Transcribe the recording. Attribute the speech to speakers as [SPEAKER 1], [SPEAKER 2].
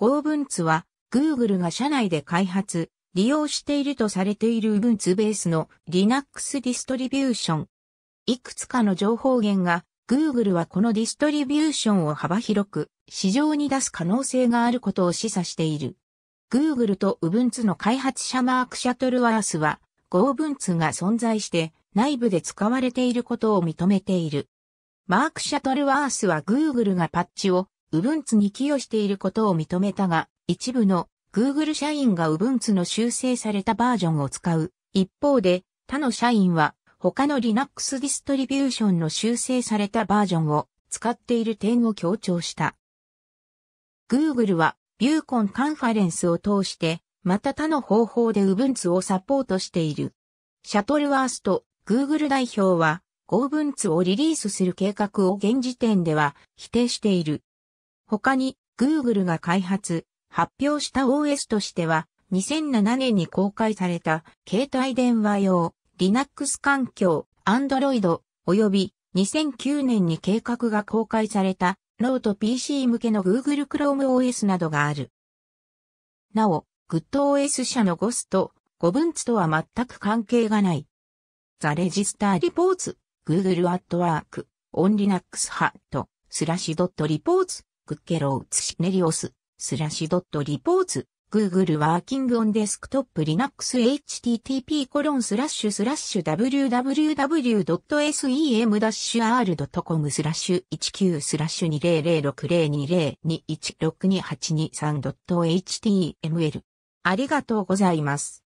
[SPEAKER 1] g o ブンツは Google が社内で開発、利用しているとされているウブンツベースの Linux ディストリビューション。いくつかの情報源が Google はこのディストリビューションを幅広く市場に出す可能性があることを示唆している。Google と Ubuntu の開発者マーク・シャトルワースは g o ブンツが存在して内部で使われていることを認めている。マーク・シャトルワースは Google がパッチを Ubuntu に寄与していることを認めたが、一部の Google 社員が Ubuntu の修正されたバージョンを使う。一方で、他の社員は他の Linux ディストリビューションの修正されたバージョンを使っている点を強調した。Google はビューコンカンファレンスを通して、また他の方法で Ubuntu をサポートしている。シャトルワースト、Google 代表は、Ubuntu をリリースする計画を現時点では否定している。他に Google が開発、発表した OS としては、2007年に公開された携帯電話用 Linux 環境 Android 及び2009年に計画が公開されたノート PC 向けの Google Chrome OS などがある。なお、GoodOS 社の GOS と g o v u n s とは全く関係がない。The Register Reports Google at Work on Linux Hat スラッシュドット・リポー o グッケローツシネリオス、スラッシュドットリポーツ、Google ワーキングオンデスクトップ Linux http コロンスラッシュスラッシュ www.sem-r.com スラッシュ19スラッシュ 20060202162823.html ありがとうござい
[SPEAKER 2] ます。